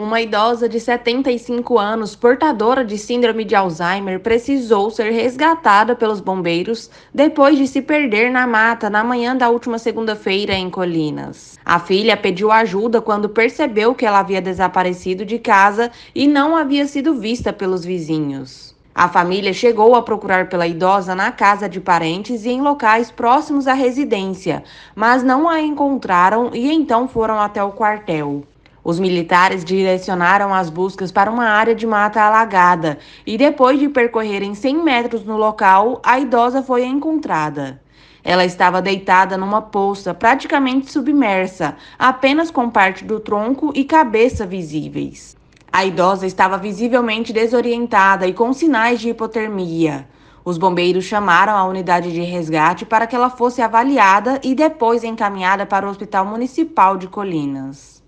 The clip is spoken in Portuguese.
Uma idosa de 75 anos, portadora de síndrome de Alzheimer, precisou ser resgatada pelos bombeiros depois de se perder na mata na manhã da última segunda-feira em Colinas. A filha pediu ajuda quando percebeu que ela havia desaparecido de casa e não havia sido vista pelos vizinhos. A família chegou a procurar pela idosa na casa de parentes e em locais próximos à residência, mas não a encontraram e então foram até o quartel. Os militares direcionaram as buscas para uma área de mata alagada e, depois de percorrerem 100 metros no local, a idosa foi encontrada. Ela estava deitada numa poça, praticamente submersa, apenas com parte do tronco e cabeça visíveis. A idosa estava visivelmente desorientada e com sinais de hipotermia. Os bombeiros chamaram a unidade de resgate para que ela fosse avaliada e depois encaminhada para o Hospital Municipal de Colinas.